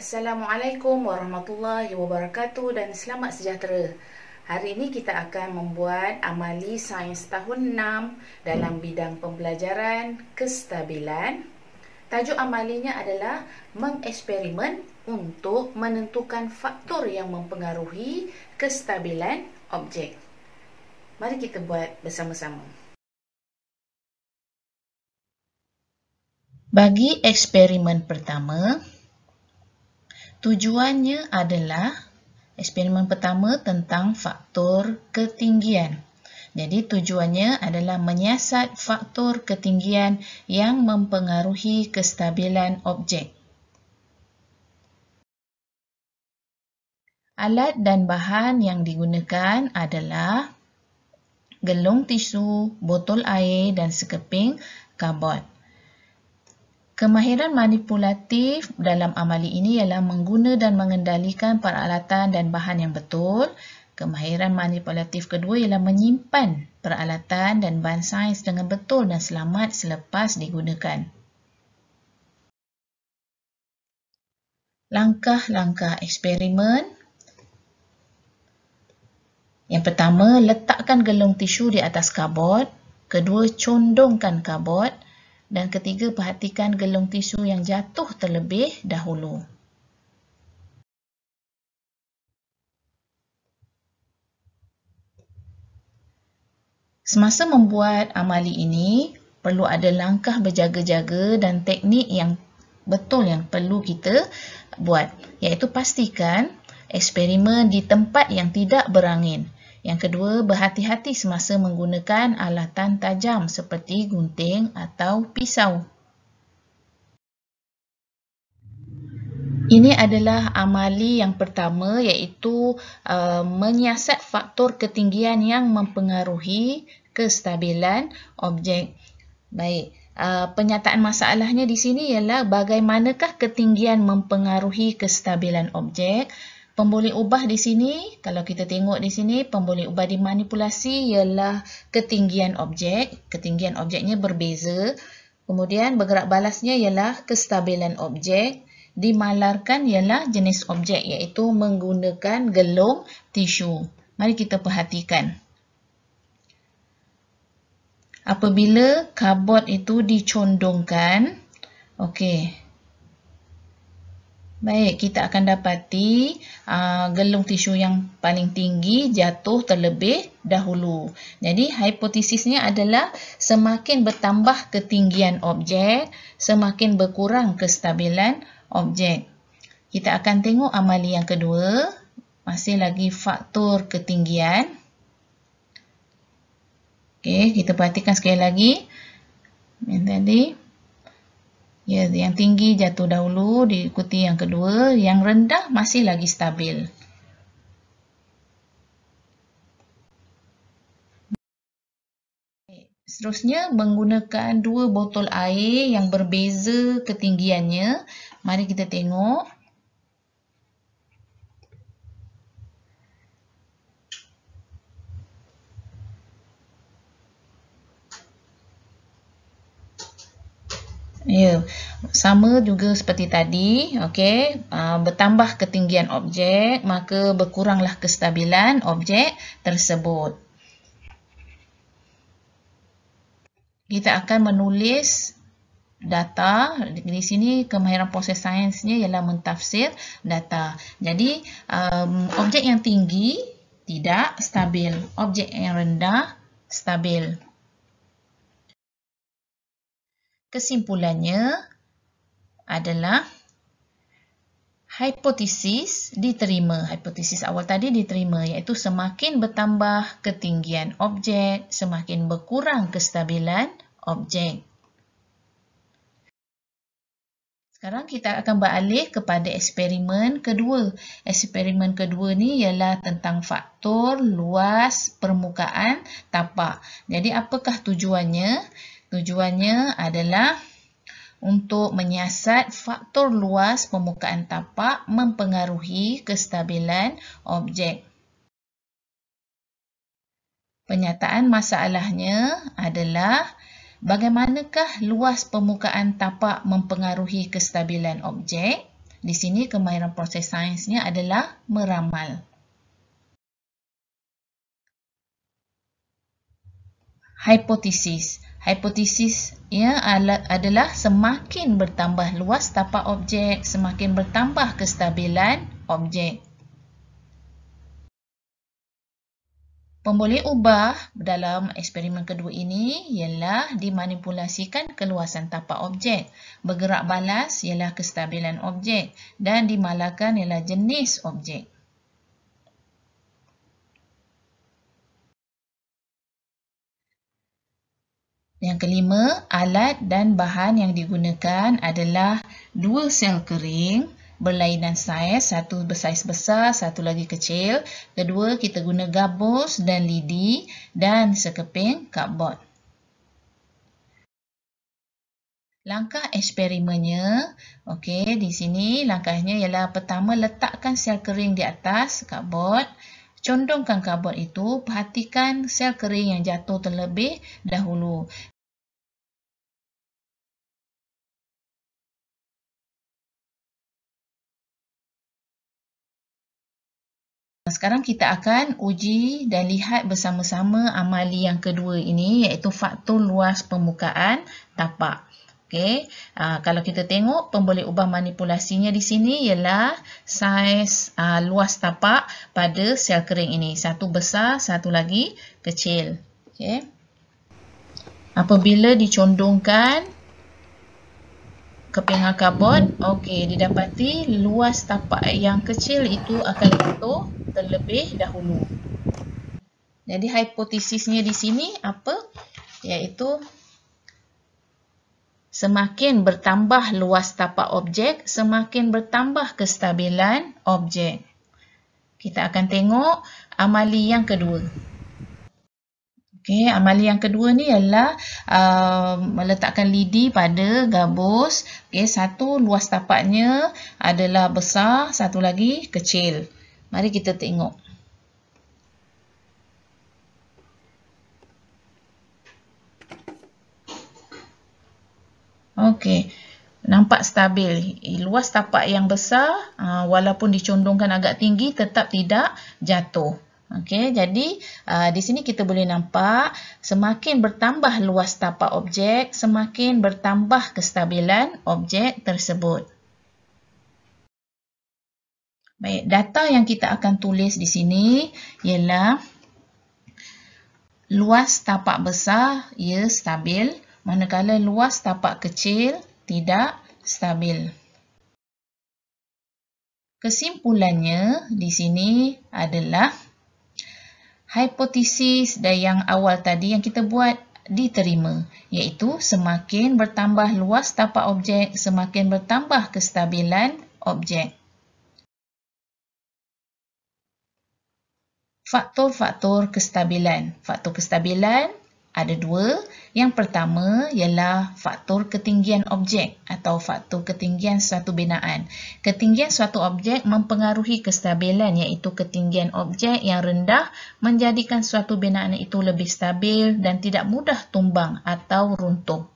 Assalamualaikum warahmatullahi wabarakatuh dan selamat sejahtera. Hari ini kita akan membuat amali sains tahun 6 dalam bidang pembelajaran kestabilan. Tajuk amalinya adalah mengeksperimen untuk menentukan faktor yang mempengaruhi kestabilan objek. Mari kita buat bersama-sama. Bagi eksperimen pertama, Tujuannya adalah eksperimen pertama tentang faktor ketinggian. Jadi tujuannya adalah menyiasat faktor ketinggian yang mempengaruhi kestabilan objek. Alat dan bahan yang digunakan adalah gelung tisu, botol air dan sekeping karbon. Kemahiran manipulatif dalam amali ini ialah mengguna dan mengendalikan peralatan dan bahan yang betul. Kemahiran manipulatif kedua ialah menyimpan peralatan dan bahan sains dengan betul dan selamat selepas digunakan. Langkah-langkah eksperimen Yang pertama, letakkan gelung tisu di atas kabot. Kedua, condongkan kabot. Kedua, dan ketiga perhatikan gelung tisu yang jatuh terlebih dahulu. Semasa membuat amali ini, perlu ada langkah berjaga-jaga dan teknik yang betul yang perlu kita buat iaitu pastikan eksperimen di tempat yang tidak berangin yang kedua, berhati-hati semasa menggunakan alatan tajam seperti gunting atau pisau. Ini adalah amali yang pertama iaitu uh, menyiasat faktor ketinggian yang mempengaruhi kestabilan objek. Baik, uh, penyataan masalahnya di sini ialah bagaimanakah ketinggian mempengaruhi kestabilan objek? Pemboleh ubah di sini, kalau kita tengok di sini, pemboleh ubah dimanipulasi ialah ketinggian objek. Ketinggian objeknya berbeza. Kemudian bergerak balasnya ialah kestabilan objek. Dimalarkan ialah jenis objek iaitu menggunakan gelung tisu. Mari kita perhatikan. Apabila kabut itu dicondongkan, okey, Baik, kita akan dapati aa, uh, gelung tisu yang paling tinggi jatuh terlebih dahulu. Jadi, hipotesisnya adalah semakin bertambah ketinggian objek, semakin berkurang kestabilan objek. Kita akan tengok amali yang kedua. Masih lagi faktor ketinggian. Okey, kita perhatikan sekali lagi. Yang tadi, Ya, yang tinggi jatuh dahulu, diikuti yang kedua, yang rendah masih lagi stabil. Seterusnya, menggunakan dua botol air yang berbeza ketinggiannya. Mari kita tengok. Ya, sama juga seperti tadi, okey, uh, bertambah ketinggian objek, maka berkuranglah kestabilan objek tersebut. Kita akan menulis data, di sini kemahiran proses sainsnya ialah mentafsir data. Jadi, um, objek yang tinggi tidak stabil, objek yang rendah stabil, kesimpulannya adalah hipotesis diterima. Hipotesis awal tadi diterima iaitu semakin bertambah ketinggian objek, semakin berkurang kestabilan objek. Sekarang kita akan beralih kepada eksperimen kedua. Eksperimen kedua ni ialah tentang faktor luas permukaan tapak. Jadi apakah tujuannya? Tujuannya adalah untuk menyiasat faktor luas permukaan tapak mempengaruhi kestabilan objek. Penyataan masalahnya adalah Bagaimanakah luas permukaan tapak mempengaruhi kestabilan objek? Di sini kemahiran proses sainsnya adalah meramal. Hipotesis. Hipotesis ya adalah semakin bertambah luas tapak objek, semakin bertambah kestabilan objek. Pemboleh ubah dalam eksperimen kedua ini ialah dimanipulasikan keluasan tapak objek. Bergerak balas ialah kestabilan objek dan dimalakan ialah jenis objek. Yang kelima, alat dan bahan yang digunakan adalah dua sel kering berlainan saiz, satu bersaiz besar, satu lagi kecil. Kedua, kita guna gabus dan lidi dan sekeping kardbod. Langkah eksperimennya, okey, di sini langkahnya ialah pertama letakkan sel kering di atas kardbod. Condongkan kardbod itu, perhatikan sel kering yang jatuh terlebih dahulu. Sekarang kita akan uji dan lihat bersama-sama amali yang kedua ini iaitu faktor luas permukaan tapak. Okey, ah, kalau kita tengok pemboleh ubah manipulasinya di sini ialah saiz aa, ah, luas tapak pada sel kering ini. Satu besar, satu lagi kecil. Okay. Apabila dicondongkan keping akabon okey didapati luas tapak yang kecil itu akan jatuh terlebih dahulu jadi hipotesisnya di sini apa iaitu semakin bertambah luas tapak objek semakin bertambah kestabilan objek kita akan tengok amali yang kedua Okay, amali yang kedua ni ialah uh, meletakkan lidi pada gabus. Okay, satu luas tapaknya adalah besar, satu lagi kecil. Mari kita tengok. Okey, nampak stabil. Eh, luas tapak yang besar, uh, walaupun dicondongkan agak tinggi, tetap tidak jatuh. Okey, jadi uh, di sini kita boleh nampak semakin bertambah luas tapak objek, semakin bertambah kestabilan objek tersebut. Baik, data yang kita akan tulis di sini ialah luas tapak besar ia stabil, manakala luas tapak kecil tidak stabil. Kesimpulannya di sini adalah hipotesis dan yang awal tadi yang kita buat diterima iaitu semakin bertambah luas tapak objek semakin bertambah kestabilan objek. Faktor-faktor kestabilan. Faktor kestabilan ada dua. Yang pertama ialah faktor ketinggian objek atau faktor ketinggian suatu binaan. Ketinggian suatu objek mempengaruhi kestabilan iaitu ketinggian objek yang rendah menjadikan suatu binaan itu lebih stabil dan tidak mudah tumbang atau runtuh.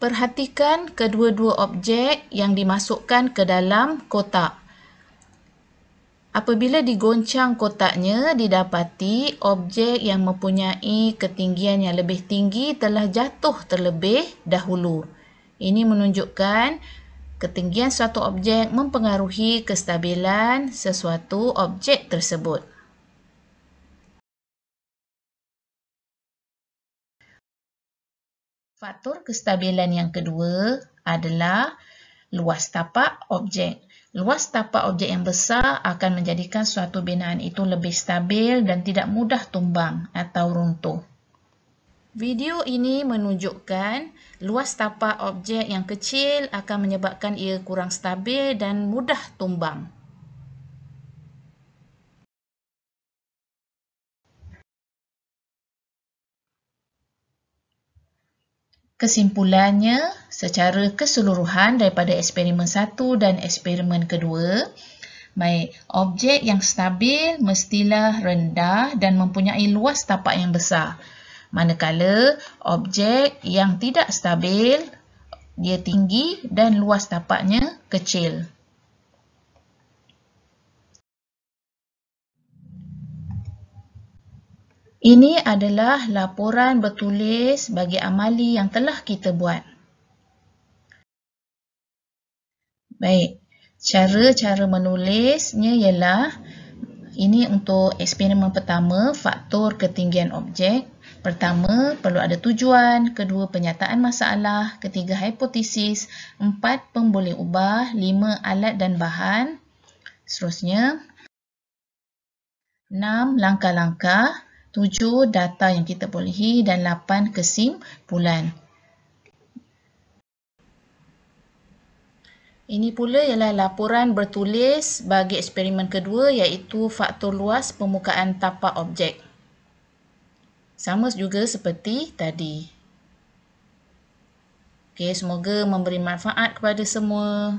Perhatikan kedua-dua objek yang dimasukkan ke dalam kotak. Apabila digoncang kotaknya, didapati objek yang mempunyai ketinggian yang lebih tinggi telah jatuh terlebih dahulu. Ini menunjukkan ketinggian suatu objek mempengaruhi kestabilan sesuatu objek tersebut. Faktor kestabilan yang kedua adalah luas tapak objek. Luas tapak objek yang besar akan menjadikan suatu binaan itu lebih stabil dan tidak mudah tumbang atau runtuh. Video ini menunjukkan luas tapak objek yang kecil akan menyebabkan ia kurang stabil dan mudah tumbang. Kesimpulannya, secara keseluruhan daripada eksperimen satu dan eksperimen kedua, baik objek yang stabil mestilah rendah dan mempunyai luas tapak yang besar. Manakala objek yang tidak stabil, dia tinggi dan luas tapaknya kecil. Ini adalah laporan bertulis bagi amali yang telah kita buat. Baik, cara-cara menulisnya ialah ini untuk eksperimen pertama, faktor ketinggian objek. Pertama, perlu ada tujuan. Kedua, penyataan masalah. Ketiga, hipotesis. Empat, pemboleh ubah. Lima, alat dan bahan. Seterusnya. Enam, langkah-langkah. Tujuh data yang kita bolehi dan 8 kesimpulan. Ini pula ialah laporan bertulis bagi eksperimen kedua iaitu faktor luas permukaan tapak objek. Sama juga seperti tadi. Okay, semoga memberi manfaat kepada semua.